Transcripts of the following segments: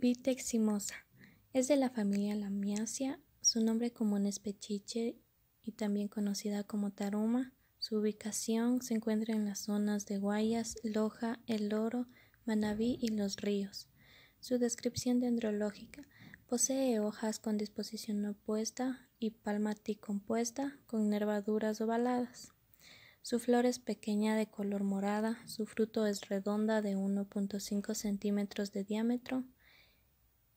Vitex Es de la familia Lamiacea. su nombre común es pechiche y también conocida como taruma. Su ubicación se encuentra en las zonas de Guayas, Loja, El Oro, Manabí y Los Ríos. Su descripción dendrológica posee hojas con disposición opuesta y palma compuesta con nervaduras ovaladas. Su flor es pequeña de color morada, su fruto es redonda de 1.5 centímetros de diámetro,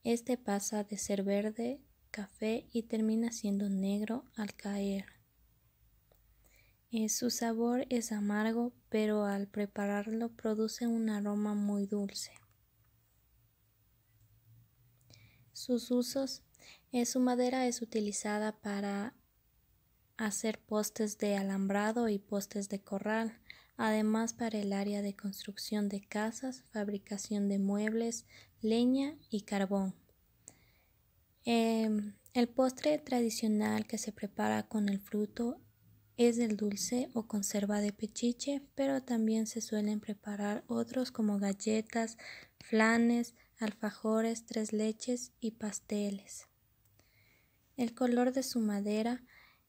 este pasa de ser verde, café y termina siendo negro al caer. Eh, su sabor es amargo, pero al prepararlo produce un aroma muy dulce. Sus usos. Eh, su madera es utilizada para hacer postes de alambrado y postes de corral, además para el área de construcción de casas, fabricación de muebles, leña y carbón. Em, el postre tradicional que se prepara con el fruto es el dulce o conserva de pechiche, pero también se suelen preparar otros como galletas, flanes, alfajores, tres leches y pasteles. El color de su madera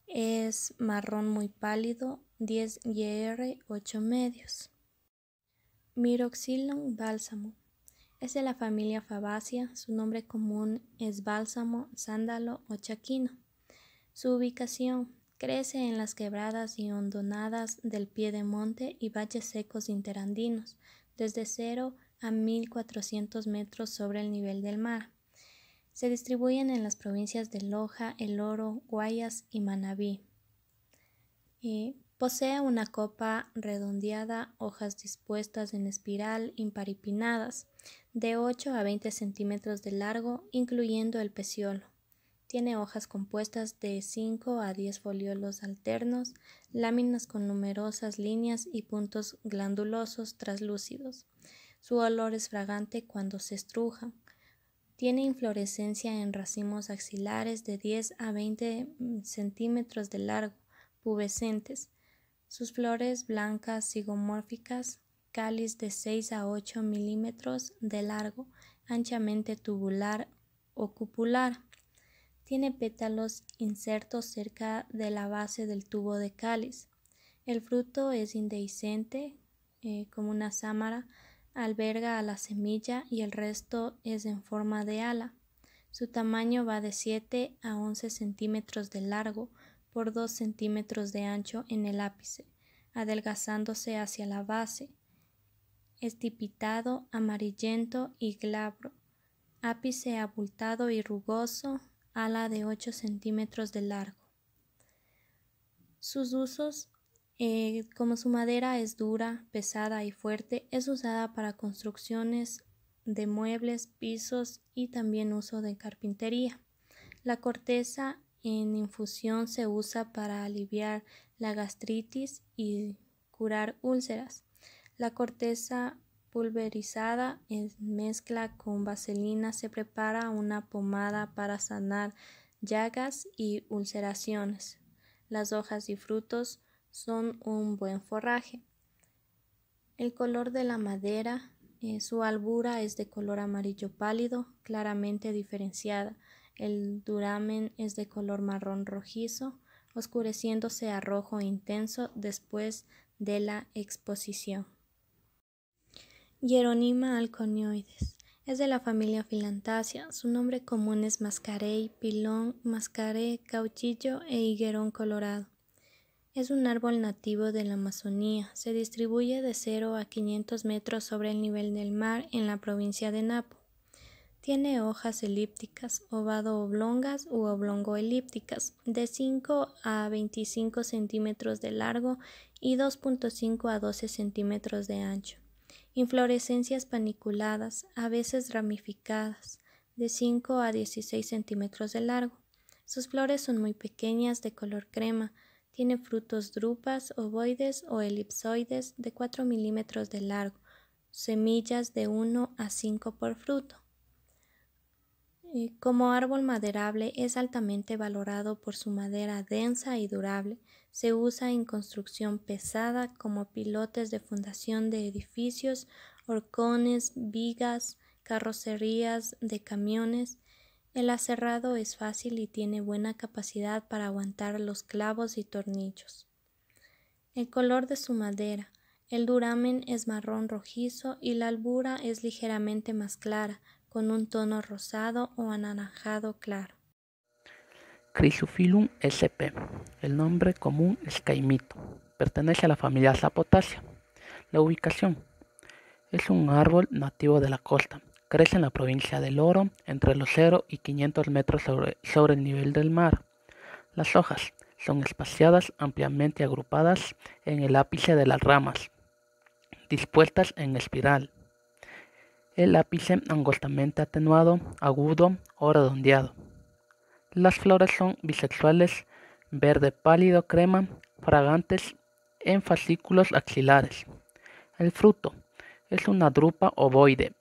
es marrón muy pálido, 10 YR 8 medios. Miroxilon bálsamo. Es de la familia Fabaceae, su nombre común es bálsamo, sándalo o chaquino. Su ubicación crece en las quebradas y hondonadas del pie de monte y valles secos interandinos, desde 0 a 1400 metros sobre el nivel del mar. Se distribuyen en las provincias de Loja, El Oro, Guayas y Manabí. Eh, Posee una copa redondeada, hojas dispuestas en espiral imparipinadas, de 8 a 20 centímetros de largo, incluyendo el peciolo. Tiene hojas compuestas de 5 a 10 foliolos alternos, láminas con numerosas líneas y puntos glandulosos traslúcidos. Su olor es fragante cuando se estruja. Tiene inflorescencia en racimos axilares de 10 a 20 centímetros de largo, pubescentes, sus flores blancas zigomórficas, cáliz de 6 a 8 milímetros de largo, anchamente tubular o cupular. Tiene pétalos insertos cerca de la base del tubo de cáliz. El fruto es indehiscente, eh, como una sámara, alberga a la semilla y el resto es en forma de ala. Su tamaño va de 7 a 11 centímetros de largo, por 2 centímetros de ancho en el ápice, adelgazándose hacia la base, estipitado, amarillento y glabro, ápice abultado y rugoso, ala de 8 centímetros de largo. Sus usos, eh, como su madera es dura, pesada y fuerte, es usada para construcciones de muebles, pisos y también uso de carpintería. La corteza en infusión se usa para aliviar la gastritis y curar úlceras. La corteza pulverizada en mezcla con vaselina se prepara una pomada para sanar llagas y ulceraciones. Las hojas y frutos son un buen forraje. El color de la madera, eh, su albura es de color amarillo pálido, claramente diferenciada. El duramen es de color marrón rojizo, oscureciéndose a rojo intenso después de la exposición. Hieronima alconioides. Es de la familia Filantasia. Su nombre común es mascarey, pilón, mascaré, cauchillo e higuerón colorado. Es un árbol nativo de la Amazonía. Se distribuye de 0 a 500 metros sobre el nivel del mar en la provincia de Napo. Tiene hojas elípticas, ovado-oblongas u oblongo-elípticas, de 5 a 25 centímetros de largo y 2.5 a 12 centímetros de ancho. Inflorescencias paniculadas, a veces ramificadas, de 5 a 16 centímetros de largo. Sus flores son muy pequeñas, de color crema. Tiene frutos drupas, ovoides o elipsoides, de 4 milímetros de largo. Semillas de 1 a 5 por fruto. Eh, como árbol maderable es altamente valorado por su madera densa y durable. Se usa en construcción pesada como pilotes de fundación de edificios, horcones, vigas, carrocerías de camiones. El aserrado es fácil y tiene buena capacidad para aguantar los clavos y tornillos. El color de su madera. El duramen es marrón rojizo y la albura es ligeramente más clara, con un tono rosado o anaranjado claro. Chrysophyllum sp. El nombre común es caimito. Pertenece a la familia Zapotasia. La ubicación. Es un árbol nativo de la costa. Crece en la provincia del Oro entre los 0 y 500 metros sobre el nivel del mar. Las hojas son espaciadas ampliamente agrupadas en el ápice de las ramas, dispuestas en espiral. El ápice angostamente atenuado, agudo o redondeado. Las flores son bisexuales, verde pálido crema, fragantes en fascículos axilares. El fruto es una drupa ovoide,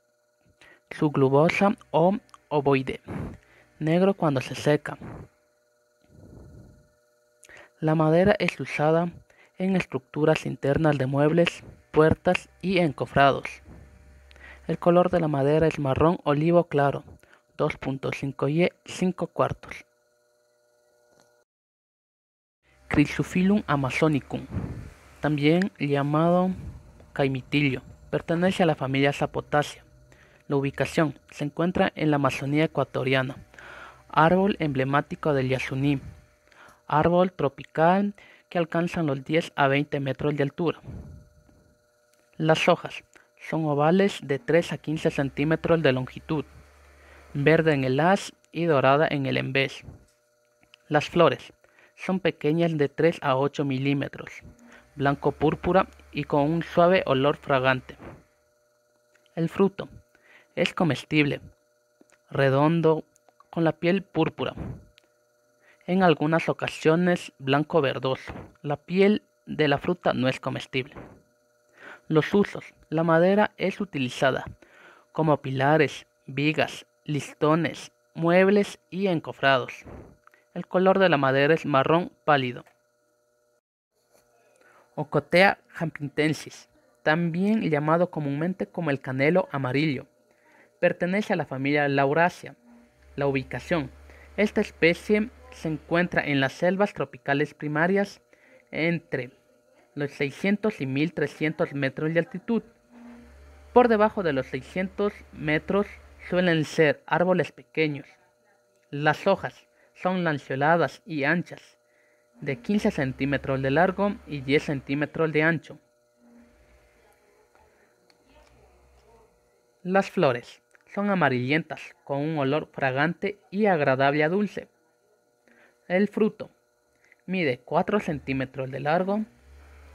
subglobosa o ovoide, negro cuando se seca. La madera es usada en estructuras internas de muebles, puertas y encofrados. El color de la madera es marrón olivo claro, 2.5 y 5 cuartos. Chrysophyllum amazonicum, también llamado caimitillo, pertenece a la familia Zapotasia. La ubicación se encuentra en la Amazonía ecuatoriana, árbol emblemático del Yasuní, árbol tropical que alcanzan los 10 a 20 metros de altura. Las hojas son ovales de 3 a 15 centímetros de longitud, verde en el haz y dorada en el embés. Las flores son pequeñas de 3 a 8 milímetros, blanco púrpura y con un suave olor fragante. El fruto es comestible, redondo, con la piel púrpura. En algunas ocasiones blanco verdoso. La piel de la fruta no es comestible. Los usos. La madera es utilizada como pilares, vigas, listones, muebles y encofrados. El color de la madera es marrón pálido. Ocotea jampintensis, también llamado comúnmente como el canelo amarillo. Pertenece a la familia Lauraceae. La ubicación. Esta especie se encuentra en las selvas tropicales primarias entre los 600 y 1300 metros de altitud. Por debajo de los 600 metros suelen ser árboles pequeños. Las hojas son lanceoladas y anchas, de 15 centímetros de largo y 10 centímetros de ancho. Las flores son amarillentas, con un olor fragante y agradable a dulce. El fruto mide 4 centímetros de largo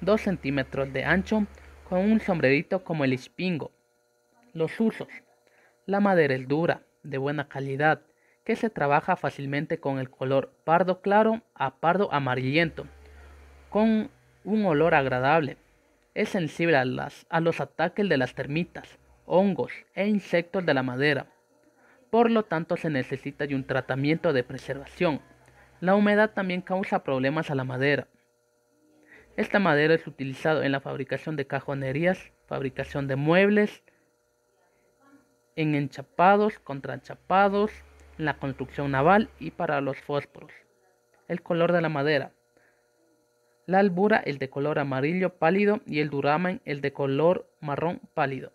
2 centímetros de ancho con un sombrerito como el espingo. Los usos. La madera es dura, de buena calidad, que se trabaja fácilmente con el color pardo claro a pardo amarillento, con un olor agradable. Es sensible a, a los ataques de las termitas, hongos e insectos de la madera. Por lo tanto se necesita de un tratamiento de preservación. La humedad también causa problemas a la madera. Esta madera es utilizada en la fabricación de cajonerías, fabricación de muebles, en enchapados, contrachapados, en la construcción naval y para los fósforos. El color de la madera. La albura el de color amarillo pálido y el duramen el de color marrón pálido.